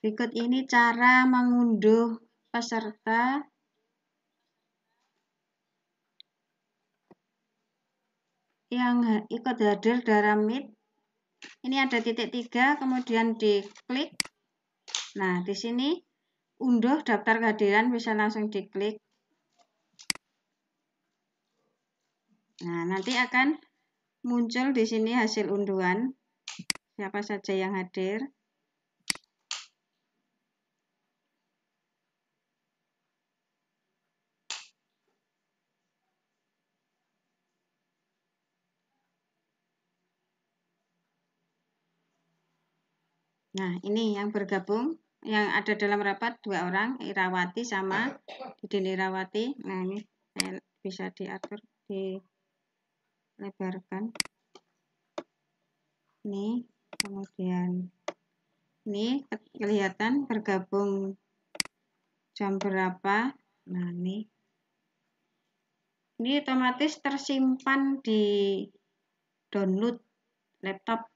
Berikut ini cara mengunduh peserta yang ikut hadir dalam Meet. Ini ada titik tiga, kemudian diklik. Nah, di sini unduh daftar kehadiran bisa langsung diklik. Nah, nanti akan muncul di sini hasil unduhan siapa saja yang hadir. Nah, ini yang bergabung yang ada dalam rapat dua orang, Irawati sama Didin Irawati. Nah, ini bisa diatur, dilebarkan. Ini, kemudian ini kelihatan bergabung jam berapa. Nah, ini ini otomatis tersimpan di download laptop.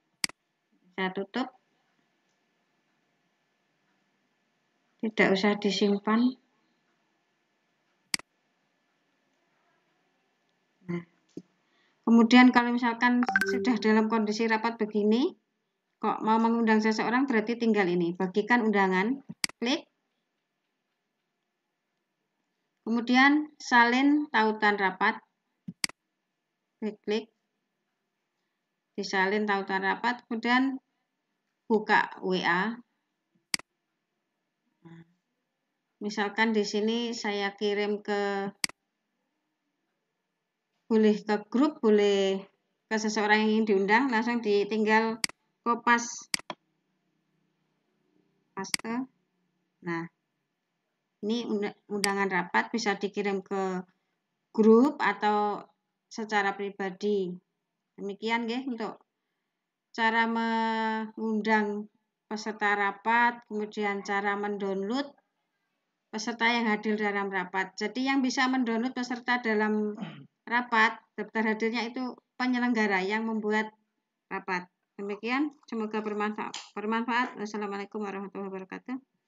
Saya tutup. tidak usah disimpan nah. kemudian kalau misalkan sudah dalam kondisi rapat begini kok mau mengundang seseorang berarti tinggal ini bagikan undangan klik kemudian salin tautan rapat klik-klik disalin tautan rapat kemudian buka WA Misalkan di sini saya kirim ke boleh ke grup, boleh ke seseorang yang ingin diundang, langsung ditinggal kopas paste. Nah, ini undangan rapat bisa dikirim ke grup atau secara pribadi. Demikian ya untuk cara mengundang peserta rapat, kemudian cara mendownload peserta yang hadir dalam rapat. Jadi yang bisa mendownload peserta dalam rapat, daftar hadirnya itu penyelenggara yang membuat rapat. Demikian, semoga bermanfaat. Wassalamualaikum warahmatullahi wabarakatuh.